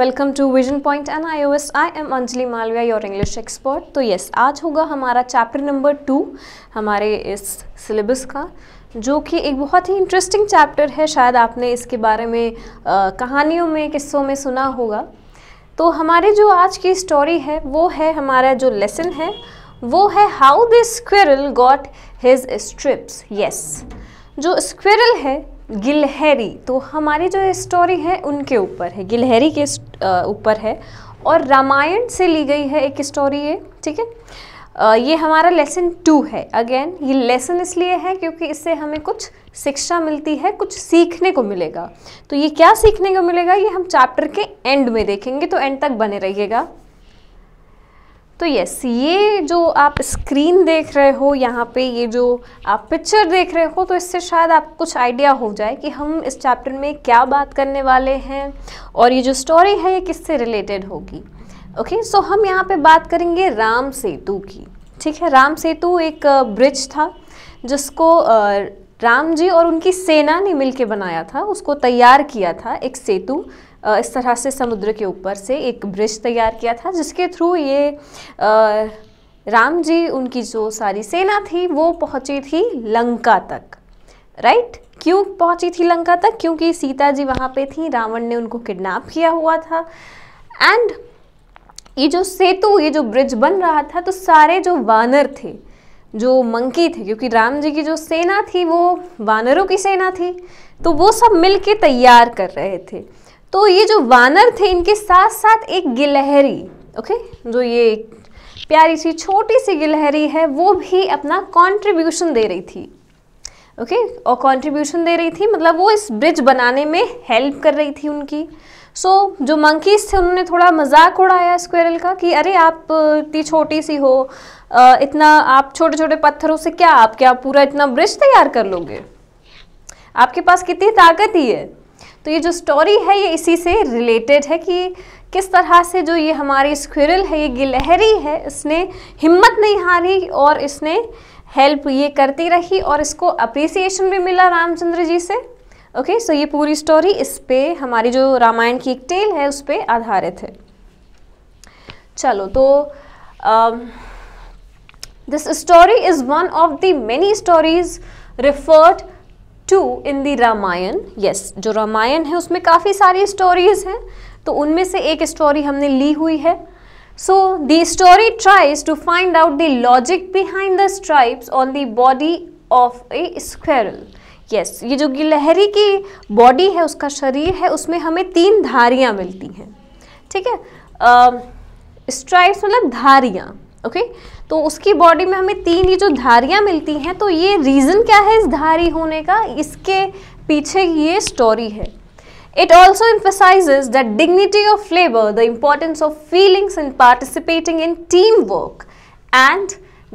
Welcome to vision point N I O S I am Anjali Malviya your English expert तो yes आज होगा हमारा chapter number two हमारे इस सिलेबस का जो कि एक बहुत ही इंटरेस्टिंग चैप्टर है शायद आपने इसके बारे में आ, कहानियों में किस्सों में सुना होगा तो हमारी जो आज की स्टोरी है वो है हमारा जो लेसन है वो है how the squirrel got his strips yes जो स्क्विरल है गिलहरी तो हमारी जो स्टोरी है उनके ऊपर है गिलहरी के ऊपर है और रामायण से ली गई है एक स्टोरी ये ठीक है ये हमारा लेसन टू है अगेन ये लेसन इसलिए है क्योंकि इससे हमें कुछ शिक्षा मिलती है कुछ सीखने को मिलेगा तो ये क्या सीखने को मिलेगा ये हम चैप्टर के एंड में देखेंगे तो एंड तक बने रहिएगा तो यस ये जो आप स्क्रीन देख रहे हो यहाँ पे ये जो आप पिक्चर देख रहे हो तो इससे शायद आप कुछ आइडिया हो जाए कि हम इस चैप्टर में क्या बात करने वाले हैं और ये जो स्टोरी है ये किससे रिलेटेड होगी ओके सो हम यहाँ पे बात करेंगे राम सेतु की ठीक है राम सेतु एक ब्रिज था जिसको राम जी और उनकी सेना ने मिल बनाया था उसको तैयार किया था एक सेतु इस तरह से समुद्र के ऊपर से एक ब्रिज तैयार किया था जिसके थ्रू ये राम जी उनकी जो सारी सेना थी वो पहुंची थी लंका तक राइट क्यों पहुंची थी लंका तक क्योंकि सीता जी वहाँ पे थी रावण ने उनको किडनैप किया हुआ था एंड ये जो सेतु ये जो ब्रिज बन रहा था तो सारे जो वानर थे जो मंकी थे क्योंकि राम जी की जो सेना थी वो वानरों की सेना थी तो वो सब मिलके तैयार कर रहे थे तो ये जो वानर थे इनके साथ साथ एक गिलहरी ओके जो ये प्यारी सी छोटी सी गिलहरी है वो भी अपना कंट्रीब्यूशन दे रही थी ओके okay? और कंट्रीब्यूशन दे रही थी मतलब वो इस ब्रिज बनाने में हेल्प कर रही थी उनकी सो so, जो मंकीज थे उन्होंने थोड़ा मजाक उड़ाया स्क्वेरल का कि अरे आप इतनी छोटी सी हो इतना आप छोटे छोटे पत्थरों से क्या आप क्या पूरा इतना ब्रिज तैयार कर लोगे आपके पास कितनी ताकत ही है तो ये जो स्टोरी है ये इसी से रिलेटेड है कि किस तरह से जो ये हमारी स्क्विरल है ये गिलहरी है इसने हिम्मत नहीं हारी और इसने हेल्प ये करती रही और इसको अप्रिसिएशन भी मिला रामचंद्र जी से ओके सो ये पूरी स्टोरी इस पे हमारी जो रामायण की एक टेल है उस पर आधारित है चलो तो this story is one of the many stories referred to in the Ramayana yes जो रामायण है उसमें काफ़ी सारी स्टोरीज हैं तो उनमें से एक स्टोरी हमने ली हुई है so the story tries to find out the logic behind the stripes on the body of a squirrel yes ये जो गिलहरी की बॉडी है उसका शरीर है उसमें हमें तीन धारियाँ मिलती हैं ठीक है स्ट्राइप्स मतलब धारियाँ ओके okay? तो उसकी बॉडी में हमें तीन ये जो धारियाँ मिलती हैं तो ये रीज़न क्या है इस धारी होने का इसके पीछे ये स्टोरी है it also emphasises the dignity of labour the importance of feelings in participating in team work and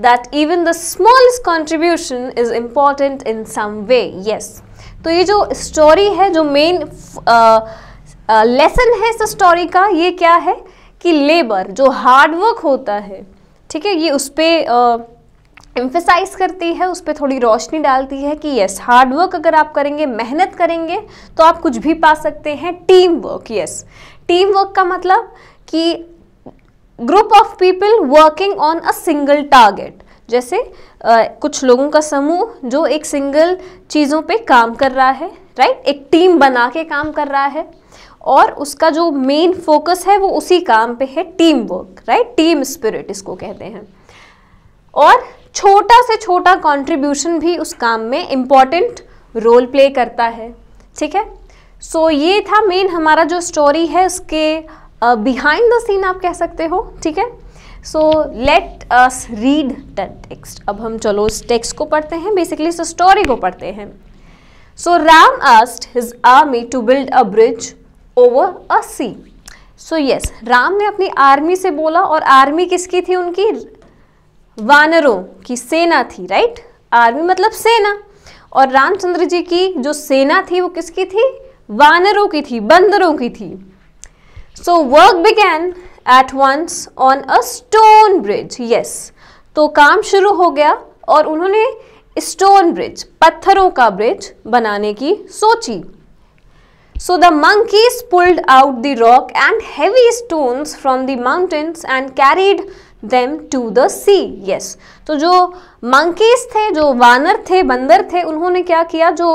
that even the smallest contribution is important in some way yes तो ये जो स्टोरी है जो मेन लेसन uh, uh, है इस story का ये क्या है कि लेबर जो हार्डवर्क होता है ठीक है ये उस पर एम्फेसाइज करती है उस पर थोड़ी रोशनी डालती है कि यस हार्डवर्क अगर आप करेंगे मेहनत करेंगे तो आप कुछ भी पा सकते हैं team work yes team work का मतलब कि group of people working on a single target जैसे आ, कुछ लोगों का समूह जो एक सिंगल चीज़ों पे काम कर रहा है राइट एक टीम बना के काम कर रहा है और उसका जो मेन फोकस है वो उसी काम पे है team work right team spirit इसको कहते हैं और छोटा से छोटा कंट्रीब्यूशन भी उस काम में इम्पॉर्टेंट रोल प्ले करता है ठीक है सो so, ये था मेन हमारा जो स्टोरी है उसके बिहाइंड द सीन आप कह सकते हो ठीक है so let us read the text अब हम चलो उस टेक्स्ट को पढ़ते हैं बेसिकली इस स्टोरी को पढ़ते हैं so Ram asked his army to build a bridge over a sea so yes Ram ने अपनी आर्मी से बोला और आर्मी किसकी थी उनकी वानरों की सेना थी राइट आर्मी मतलब सेना और रामचंद्र जी की जो सेना थी वो किसकी थी वानरों की थी बंदरों की थी so work began at once on a stone bridge yes तो काम शुरू हो गया और उन्होंने स्टोन ब्रिज पत्थरों का ब्रिज बनाने की सोची So the monkeys pulled out the rock and heavy stones from the mountains and carried them to the sea. Yes. तो जो monkeys थे जो वानर थे बंदर थे उन्होंने क्या किया जो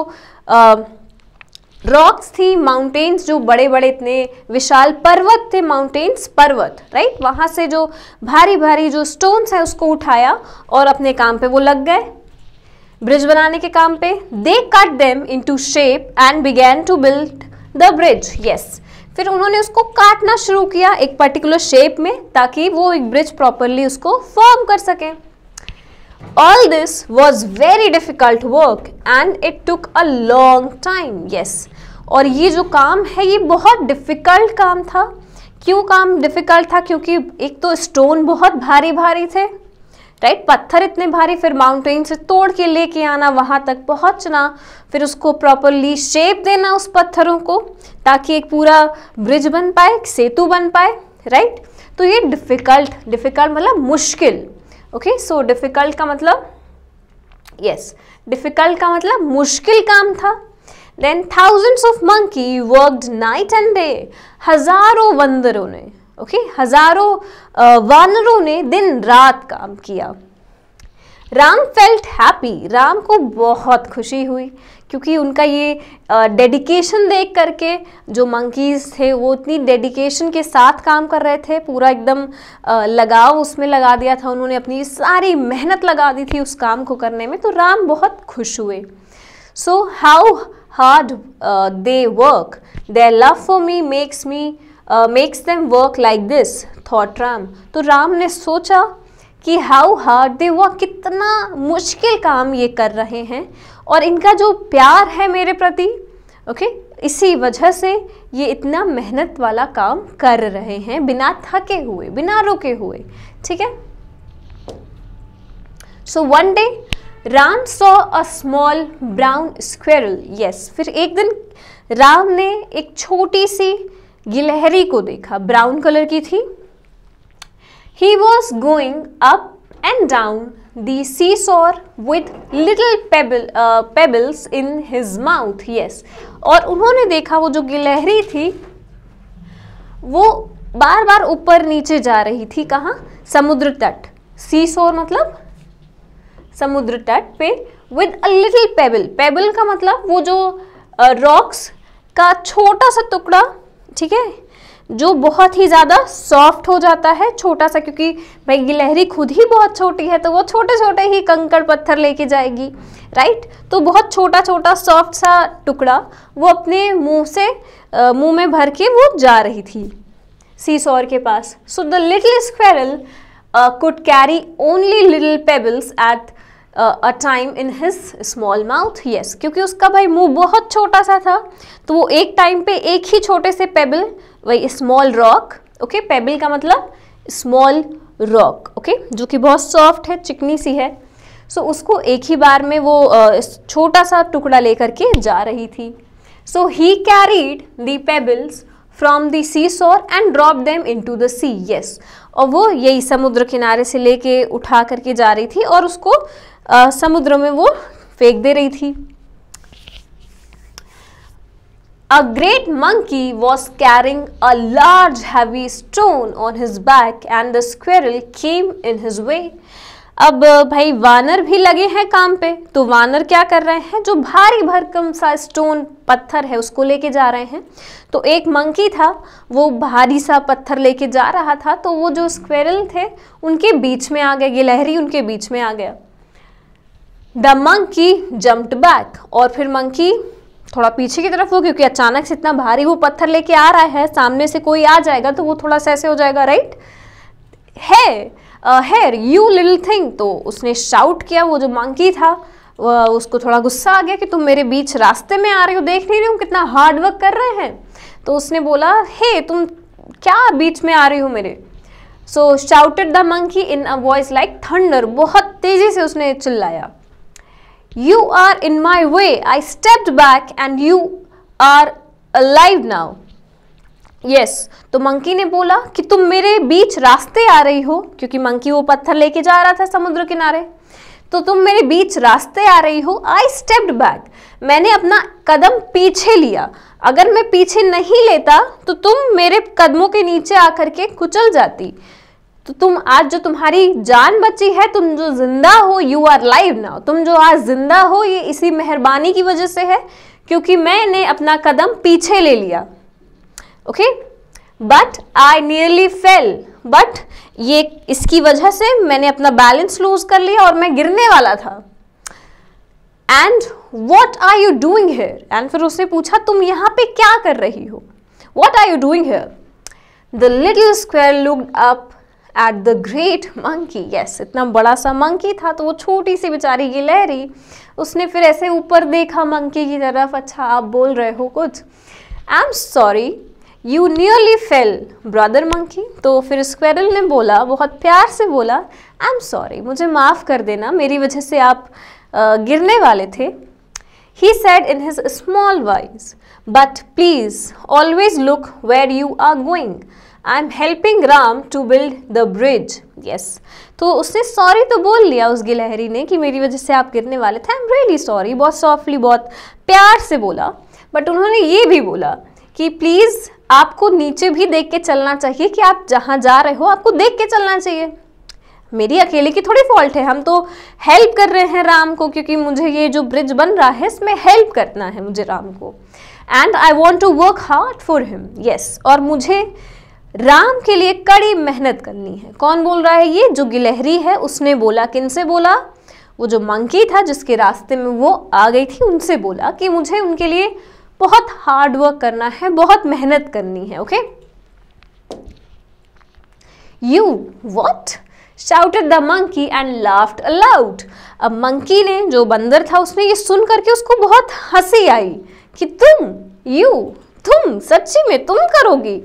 रॉक्स थी माउंटेन्स जो बड़े बड़े इतने विशाल पर्वत थे माउंटेन्स पर्वत राइट वहां से जो भारी भारी जो स्टोन्स है उसको उठाया और अपने काम पे वो लग गए ब्रिज बनाने के काम पे they cut them into shape and began to build the bridge yes फिर उन्होंने उसको काटना शुरू किया एक पर्टिकुलर शेप में ताकि वो एक ब्रिज प्रॉपरली उसको फॉर्म कर सकें all this was very difficult work and it took a long time yes और ये जो काम है ये बहुत डिफिकल्ट काम था क्यों काम डिफिकल्ट था क्योंकि एक तो स्टोन बहुत भारी भारी थे राइट पत्थर इतने भारी फिर माउंटेन से तोड़ के लेके आना वहाँ तक पहुँचना फिर उसको प्रॉपरली शेप देना उस पत्थरों को ताकि एक पूरा ब्रिज बन पाए एक सेतु बन पाए राइट तो ये डिफ़िकल्ट डिफ़िकल्ट मतलब मुश्किल ओके सो डिफ़िकल्ट का मतलब यस डिफ़िकल्ट का मतलब मुश्किल काम था then thousands of monkey worked night and day हज़ारों वंदरों ने ओके हजारों वानरों ने दिन रात काम किया राम फेल्ट हैप्पी राम को बहुत खुशी हुई क्योंकि उनका ये डेडिकेशन देख करके जो मंकीज़ थे वो इतनी डेडिकेशन के साथ काम कर रहे थे पूरा एकदम लगाव उसमें लगा दिया था उन्होंने अपनी सारी मेहनत लगा दी थी उस काम को करने में तो राम बहुत खुश हुए so how hard they work they love for me makes me makes them work like this thought Ram तो राम ने सोचा कि हाउ हार्ड दे वो कितना मुश्किल काम ये कर रहे हैं और इनका जो प्यार है मेरे प्रति ओके okay? इसी वजह से ये इतना मेहनत वाला काम कर रहे हैं बिना थके हुए बिना रुके हुए ठीक है so one day Ram saw a small brown squirrel yes फिर एक दिन राम ने एक छोटी सी गिलहरी को देखा ब्राउन कलर की थी he was going up and down the sea shore with little pebbles in his mouth yes और उन्होंने देखा वो जो गिलहरी थी वो बार बार ऊपर नीचे जा रही थी कहाँ समुद्र तट सी सोर मतलब समुद्र तट पे with a little pebble pebble का मतलब वो जो रॉक्स uh, का छोटा सा टुकड़ा ठीक है जो बहुत ही ज़्यादा सॉफ्ट हो जाता है छोटा सा क्योंकि भाई गिलहरी खुद ही बहुत छोटी है तो वो छोटे छोटे ही कंकड़ पत्थर लेके जाएगी राइट तो बहुत छोटा छोटा सॉफ्ट सा टुकड़ा वो अपने मुंह से मुंह में भर के वो जा रही थी सीसॉर के पास so the little squirrel could carry only little pebbles at a time in his small mouth yes क्योंकि उसका भाई मुंह बहुत छोटा सा था तो वो एक टाइम पे एक ही छोटे से पेबल वही स्मॉल रॉक ओके पेबल का मतलब स्मॉल रॉक ओके जो कि बहुत सॉफ्ट है चिकनी सी है सो so, उसको एक ही बार में वो छोटा सा टुकड़ा लेकर के जा रही थी so he carried the pebbles from the sea shore and drop them into the sea yes और वो यही समुद्र किनारे से लेके उठा करके जा रही थी और उसको समुद्र में वो फेंक दे रही थी a great monkey was carrying a large heavy stone on his back and the squirrel came in his way अब भाई वानर भी लगे हैं काम पे तो वानर क्या कर रहे हैं जो भारी भरकम सा स्टोन पत्थर है उसको लेके जा रहे हैं तो एक मंकी था वो भारी सा पत्थर लेके जा रहा था तो वो जो स्क्वेरल थे उनके बीच में आ गया गिलहरी उनके बीच में आ गया द मंकी जम्प्ड बैक और फिर मंकी थोड़ा पीछे की तरफ हो क्योंकि अचानक से इतना भारी वो पत्थर लेके आ रहा है सामने से कोई आ जाएगा तो वो थोड़ा सा ऐसे हो जाएगा राइट है हेर यू लिटिल थिंग तो उसने शाउट किया वो जो मंकी था उसको थोड़ा गुस्सा आ गया कि तुम मेरे बीच रास्ते में आ रहे हो देख नहीं रहे हो कितना हार्ड वर्क कर रहे हैं तो उसने बोला हे hey, तुम क्या बीच में आ रही हो मेरे so shouted the monkey in a voice like thunder बहुत तेज़ी से उसने चिल्लाया You are in my way. I stepped back and you are alive now. yes. तो मंकी ने बोला कि तुम मेरे बीच रास्ते आ रही हो क्योंकि मंकी वो पत्थर लेके जा रहा था समुद्र किनारे तो तुम मेरे बीच रास्ते आ रही हो आई स्टेप्ड बैक मैंने अपना कदम पीछे लिया अगर मैं पीछे नहीं लेता तो तुम मेरे कदमों के नीचे आकर के कुचल जाती तो तुम आज जो तुम्हारी जान बची है तुम जो जिंदा हो यू आर लाइव नाउ तुम जो आज जिंदा हो ये इसी मेहरबानी की वजह से है क्योंकि मैंने अपना कदम पीछे ले लिया okay but I nearly fell but ये इसकी वजह से मैंने अपना बैलेंस लूज कर लिया और मैं गिरने वाला था and what are you doing here and फिर उसने पूछा तुम यहां पे क्या कर रही हो what are you doing here the little squirrel looked up at the great monkey yes इतना बड़ा सा मंकी था तो वो छोटी सी बेचारी लहरी उसने फिर ऐसे ऊपर देखा मंकी की तरफ अच्छा आप बोल रहे हो कुछ I am sorry you nearly fell brother monkey तो फिर स्क्वेरल ने बोला बहुत प्यार से बोला आई एम सॉरी मुझे माफ़ कर देना मेरी वजह से आप गिरने वाले थे he said in his small voice but please always look where you are going I am helping Ram to build the bridge yes तो उसने सॉरी तो बोल लिया उस गिलहरी ने कि मेरी वजह से आप गिरने वाले थे आई एम रियली सॉरी बहुत सॉफ्टली बहुत प्यार से बोला बट उन्होंने ये भी बोला कि प्लीज़ आपको नीचे भी देख के चलना चाहिए कि आप जहाँ जा रहे हो आपको देख के चलना चाहिए मेरी अकेले की थोड़ी फॉल्ट है हम तो हेल्प कर रहे हैं राम को क्योंकि मुझे ये जो ब्रिज बन रहा है इसमें हेल्प करना है मुझे राम को and I want to work hard for him yes और मुझे राम के लिए कड़ी मेहनत करनी है कौन बोल रहा है ये जो गिलहरी है उसने बोला किन से बोला वो जो मंकी था जिसके रास्ते में वो आ गई थी उनसे बोला कि मुझे उनके लिए बहुत हार्ड वर्क करना है बहुत मेहनत करनी है okay you what shouted the monkey and laughed aloud अब मंकी ने जो बंदर था उसने ये सुन करके उसको बहुत हंसी आई कि तुम यू तुम सच्ची में तुम करोगी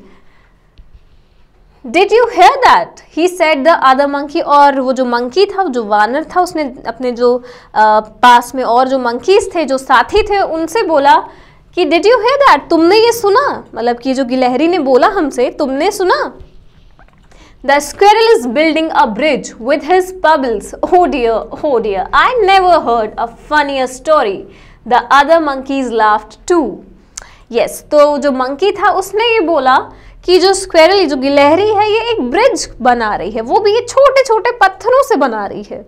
did you hear that he said the other monkey और वो जो मंकी था जो वानर था उसने अपने जो आ, पास में और जो मंकीज थे जो साथी थे उनसे बोला कि डिड यू हेयर दैट तुमने ये सुना मतलब कि जो गिलहरी ने बोला हमसे तुमने सुना the squirrel is building a bridge with his pebbles oh dear oh dear I never heard a funny story the other monkeys laughed too yes तो जो मंकी था उसने ये बोला कि जो स्क्वेरल जो गिलहरी है ये एक ब्रिज बना रही है वो भी ये छोटे छोटे पत्थरों से बना रही है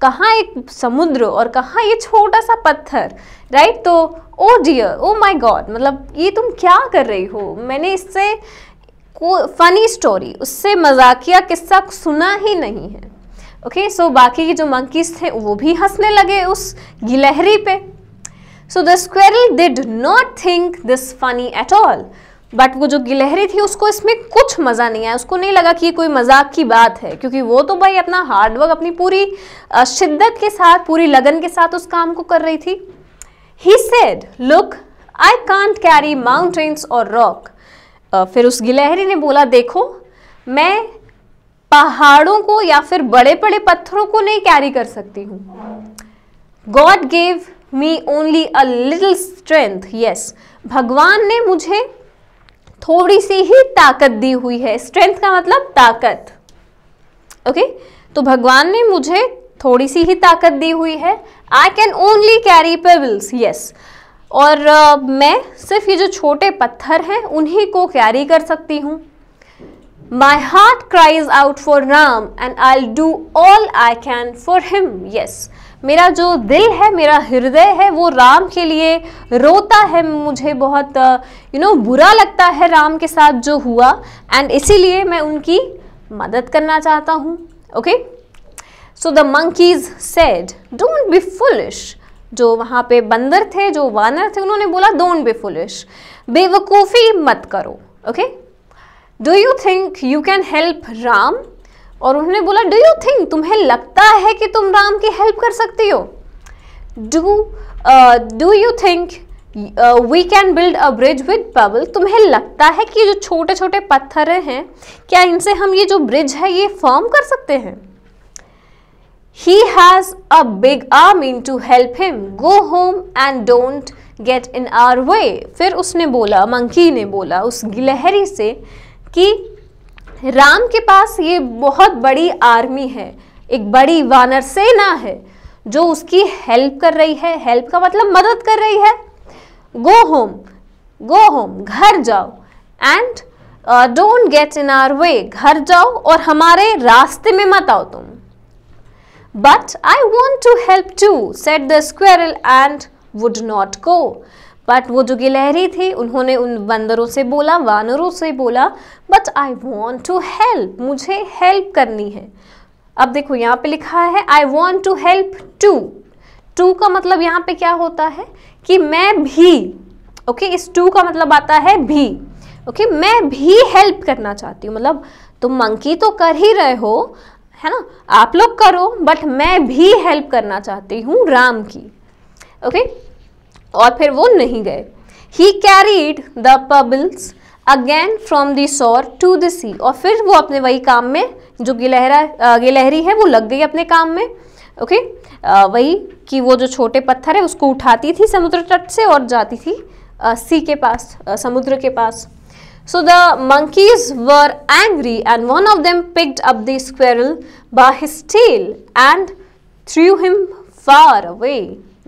कहाँ एक समुद्र और कहाँ ये छोटा सा पत्थर राइट तो oh dear oh my god मतलब ये तुम क्या कर रही हो मैंने इससे को फनी स्टोरी उससे मजाकिया किस्सा सुना ही नहीं है ओके okay, सो so बाकी के जो मंकीज थे वो भी हंसने लगे उस गिलहरी पे so the squirrel did not think this funny at all but वो जो गिलहरी थी उसको इसमें कुछ मज़ा नहीं आया उसको नहीं लगा कि ये कोई मजाक की बात है क्योंकि वो तो भाई अपना हार्डवर्क अपनी पूरी शिद्दत के साथ पूरी लगन के साथ उस काम को कर रही थी he said look I can't carry mountains और रॉक फिर उस गिलहरी ने बोला देखो मैं पहाड़ों को या फिर बड़े बड़े पत्थरों को नहीं कैरी कर सकती हूँ God gave me only a little strength yes भगवान ने मुझे थोड़ी सी ही ताकत दी हुई है स्ट्रेंथ का मतलब ताकत ओके okay? तो भगवान ने मुझे थोड़ी सी ही ताकत दी हुई है I can only carry pebbles yes और uh, मैं सिर्फ ये जो छोटे पत्थर हैं उन्हीं को कैरी कर सकती हूँ my heart cries out for Ram and I do all I can for him yes मेरा जो दिल है मेरा हृदय है वो राम के लिए रोता है मुझे बहुत you uh, you know know, बुरा लगता है राम के साथ जो हुआ एंड इसीलिए मैं उनकी मदद करना चाहता हूँ okay so the monkeys said don't be foolish जो वहाँ पे बंदर थे जो वानर थे उन्होंने बोला डोंट बी फुलिश बेवकूफ़ी मत करो okay do you think you can help Ram और उन्होंने बोला डू यू थिंक तुम्हें लगता है कि तुम राम की हेल्प कर सकती हो do do you think we can build a bridge with pebble तुम्हें लगता है कि जो छोटे छोटे पत्थर हैं क्या इनसे हम ये जो ब्रिज है ये फॉर्म कर सकते हैं he has a big army to help him go home and don't get in our way फिर उसने बोला मंकी ने बोला उस गिलहरी से कि राम के पास ये बहुत बड़ी आर्मी है एक बड़ी वानर सेना है जो उसकी हेल्प कर रही है हेल्प का मतलब मदद कर रही है गो होम गो होम घर जाओ and don't get in our way घर जाओ और हमारे रास्ते में मत आओ तुम but I want to help too said the squirrel and would not go but वो जो गिलहरी थी उन्होंने उन बंदरों से बोला वानरों से बोला but I want to help मुझे हेल्प करनी है अब देखो यहाँ पे लिखा है I want to help too too का मतलब यहाँ पे क्या होता है कि मैं भी ओके okay, इस टू का मतलब आता है भी ओके okay, मैं भी हेल्प करना चाहती हूँ मतलब तुम मंकी तो कर ही रहे हो है ना आप लोग करो बट मैं भी हेल्प करना चाहती हूँ राम की ओके okay? और फिर वो नहीं गए he carried the pebbles again from the shore to the sea और फिर वो अपने वही काम में जो गिलहरा गिलहरी है वो लग गई अपने काम में ओके okay? वही कि वो जो छोटे पत्थर है उसको उठाती थी समुद्र तट से और जाती थी सी के पास आ, समुद्र के पास So the monkeys were angry and one of them picked up the squirrel by his tail and threw him far away.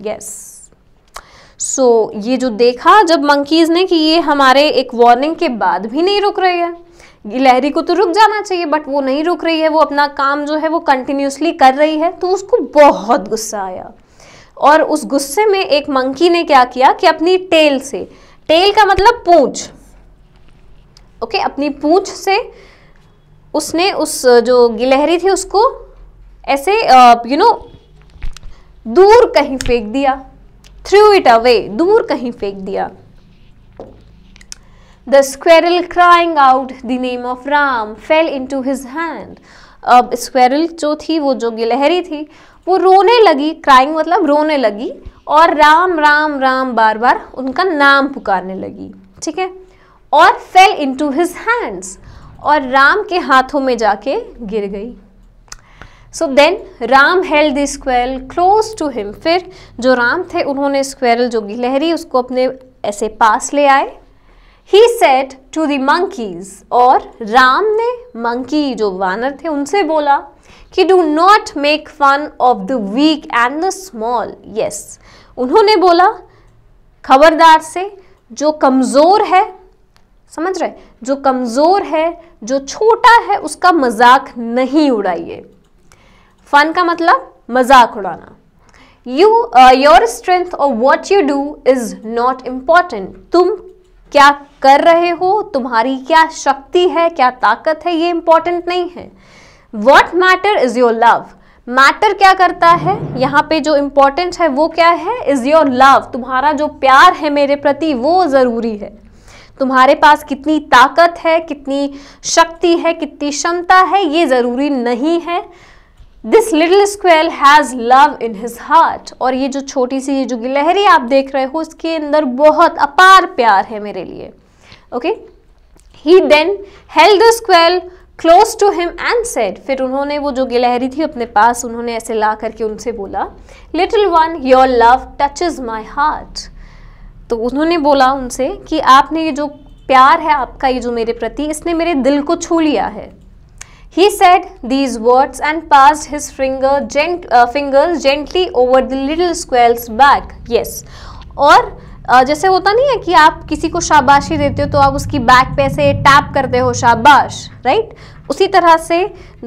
Yes. So so, ये जो देखा जब मंकीज़ ने कि ये हमारे एक वार्निंग के बाद भी नहीं रुक रही है लहरी को तो रुक जाना चाहिए बट वो नहीं रुक रही है वो अपना काम जो है वो कंटिन्यूसली कर रही है तो उसको बहुत गुस्सा आया और उस गुस्से में एक मंकी ने क्या किया कि अपनी टेल से टेल का मतलब पूछ ओके अपनी पूछ से उसने उस जो गिलहरी थी उसको ऐसे यू नो दूर कहीं फेंक दिया थ्रू इट अवे दूर कहीं फेंक दिया the squirrel crying out the name of Ram fell into his hand अब स्क्वेरल जो थी वो जो गिलहरी थी वो रोने लगी क्राइंग मतलब रोने लगी और राम राम राम बार बार उनका नाम पुकारने लगी ठीक है और fell into his hands और राम के हाथों में जाके गिर गई so then Ram held the squirrel close to him फिर जो राम थे उन्होंने स्क्वेरल जो गिलहरी उसको अपने ऐसे पास ले आए he said to the monkeys और राम ने मंकी जो वानर थे उनसे बोला कि do not make fun of the weak and the small yes उन्होंने बोला खबरदार से जो कमज़ोर है समझ रहे जो कमज़ोर है जो छोटा है उसका मजाक नहीं उड़ाइए फन का मतलब मजाक उड़ाना यू योर स्ट्रेंथ और what you do is not important तुम क्या कर रहे हो तुम्हारी क्या शक्ति है क्या ताकत है ये इम्पॉर्टेंट नहीं है what matter is your love matter क्या करता है यहाँ पे जो इम्पोर्टेंट है वो क्या है इज़ योर लव तुम्हारा जो प्यार है मेरे प्रति वो ज़रूरी है तुम्हारे पास कितनी ताकत है कितनी शक्ति है कितनी क्षमता है ये ज़रूरी नहीं है this little squirrel has love in his heart और ये जो छोटी सी ये जो गिलहरी आप देख रहे हो उसके अंदर बहुत अपार प्यार है मेरे लिए okay he then held the squirrel close to him and said फिर उन्होंने वो जो गिलहरी थी अपने पास उन्होंने ऐसे ला करके उनसे बोला little one your love is my heart तो उन्होंने बोला उनसे कि आपने ये जो प्यार है आपका ये जो मेरे प्रति इसने मेरे दिल को छू लिया है He said these words and passed his finger gent uh, fingers gently over the little squirrel's back. Yes. और Uh, जैसे होता नहीं है कि आप किसी को शाबाशी देते हो तो आप उसकी बैक पे से टैप करते हो शाबाश राइट उसी तरह से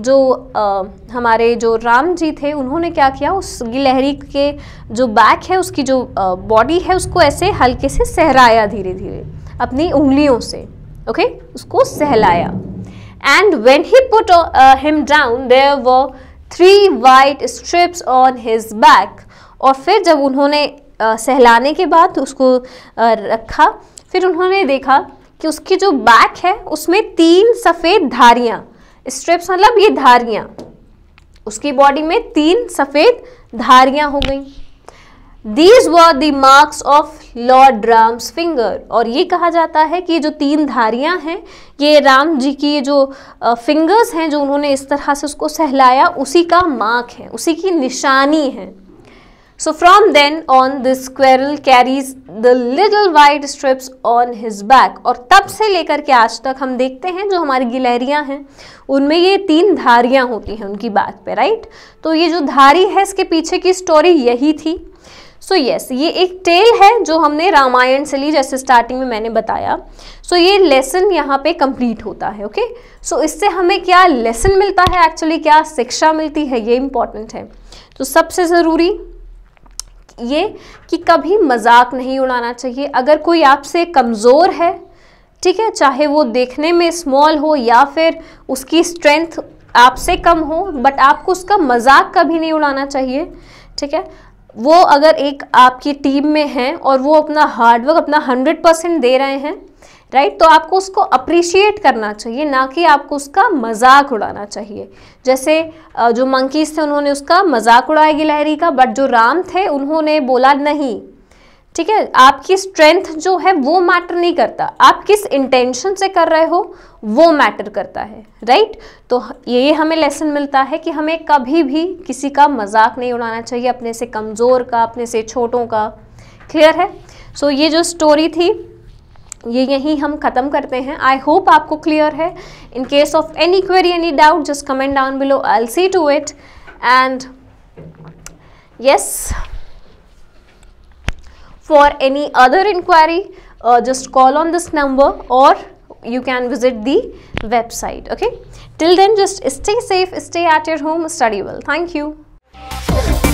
जो आ, uh, हमारे जो राम जी थे उन्होंने क्या किया उस गिलहरी के जो बैक है उसकी जो बॉडी uh, है उसको ऐसे हल्के से सहराया धीरे धीरे अपनी उंगलियों से ओके उसको सहलाया and when he put uh, him down there were three white stripes on his back और फिर जब उन्होंने आ, सहलाने के बाद उसको आ, रखा फिर उन्होंने देखा कि उसकी जो बैक है उसमें तीन सफ़ेद धारियाँ स्ट्रिप्स मतलब ये धारियाँ उसकी बॉडी में तीन सफ़ेद धारियाँ हो गई these were the marks of Lord Ram's finger और ये कहा जाता है कि जो तीन धारियां हैं ये राम जी की जो फिंगर्स हैं जो उन्होंने इस तरह से उसको सहलाया उसी का मार्क है उसी की निशानी है so from then on the squirrel carries the little white stripes on his back और तब से लेकर के आज तक हम देखते हैं जो हमारी गिलहरियाँ हैं उनमें ये तीन धारियाँ होती हैं उनकी बात पे राइट तो ये जो धारी है इसके पीछे की स्टोरी यही थी सो so यस yes, ये एक टेल है जो हमने रामायण से ली जैसे स्टार्टिंग में मैंने बताया सो so ये लेसन यहाँ पे कंप्लीट होता है ओके okay? सो so इससे हमें क्या लेसन मिलता है एक्चुअली क्या शिक्षा मिलती है ये इम्पॉर्टेंट है तो सबसे ज़रूरी ये कि कभी मजाक नहीं उड़ाना चाहिए अगर कोई आपसे कमज़ोर है ठीक है चाहे वो देखने में स्मॉल हो या फिर उसकी स्ट्रेंथ आपसे कम हो बट आपको उसका मजाक कभी नहीं उड़ाना चाहिए ठीक है वो अगर एक आपकी टीम में हैं और वो अपना हार्डवर्क अपना हंड्रेड परसेंट दे रहे हैं राइट तो आपको उसको अप्रिशिएट करना चाहिए ना कि आपको उसका मजाक उड़ाना चाहिए जैसे जो मंकीज थे उन्होंने उसका मजाक उड़ाया गिलहरी का बट जो राम थे उन्होंने बोला नहीं ठीक है आपकी स्ट्रेंथ जो है वो मैटर नहीं करता आप किस इंटेंशन से कर रहे हो वो मैटर करता है राइट तो ये हमें लेसन मिलता है कि हमें कभी भी किसी का मजाक नहीं उड़ाना चाहिए अपने से कमज़ोर का अपने से छोटों का क्लियर है सो so, ये जो स्टोरी थी ये यहीं हम ख़त्म करते हैं आई होप आपको क्लियर है in case of any query any doubt just comment down below I see to it and yes For any other inquiry, uh, just call on this number or you can visit the website. Okay. Till then, just stay safe, stay at your home, study well. Thank you.